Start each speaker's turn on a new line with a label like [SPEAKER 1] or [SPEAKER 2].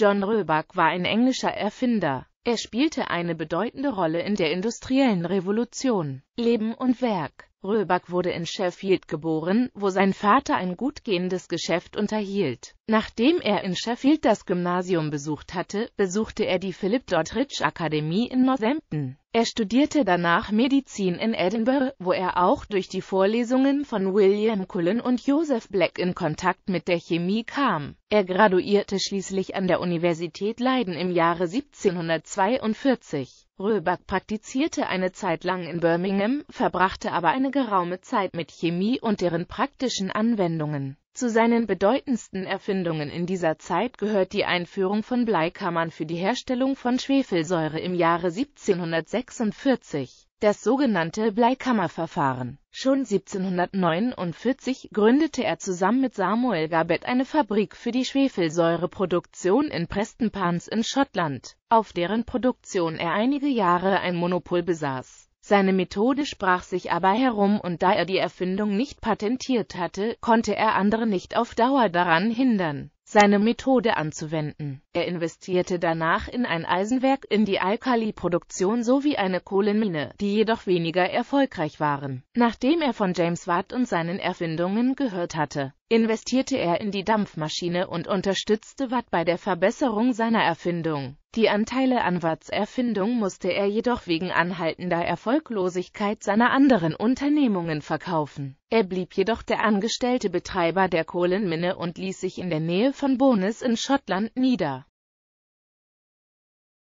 [SPEAKER 1] John Roebuck war ein englischer Erfinder. Er spielte eine bedeutende Rolle in der industriellen Revolution. Leben und Werk Röback wurde in Sheffield geboren, wo sein Vater ein gut gehendes Geschäft unterhielt. Nachdem er in Sheffield das Gymnasium besucht hatte, besuchte er die Philip Doddridge Akademie in Northampton. Er studierte danach Medizin in Edinburgh, wo er auch durch die Vorlesungen von William Cullen und Joseph Black in Kontakt mit der Chemie kam. Er graduierte schließlich an der Universität Leiden im Jahre 1742. Röbach praktizierte eine Zeit lang in Birmingham, verbrachte aber eine geraume Zeit mit Chemie und deren praktischen Anwendungen. Zu seinen bedeutendsten Erfindungen in dieser Zeit gehört die Einführung von Bleikammern für die Herstellung von Schwefelsäure im Jahre 1746 das sogenannte Bleikammerverfahren. Schon 1749 gründete er zusammen mit Samuel Gabett eine Fabrik für die Schwefelsäureproduktion in Prestonpans in Schottland, auf deren Produktion er einige Jahre ein Monopol besaß. Seine Methode sprach sich aber herum und da er die Erfindung nicht patentiert hatte, konnte er andere nicht auf Dauer daran hindern seine Methode anzuwenden. Er investierte danach in ein Eisenwerk, in die Alkali-Produktion sowie eine Kohlenmine, die jedoch weniger erfolgreich waren. Nachdem er von James Watt und seinen Erfindungen gehört hatte, investierte er in die Dampfmaschine und unterstützte Watt bei der Verbesserung seiner Erfindung. Die Anteile an Watts Erfindung musste er jedoch wegen anhaltender Erfolglosigkeit seiner anderen Unternehmungen verkaufen. Er blieb jedoch der angestellte Betreiber der Kohlenminne und ließ sich in der Nähe von Bonis in Schottland nieder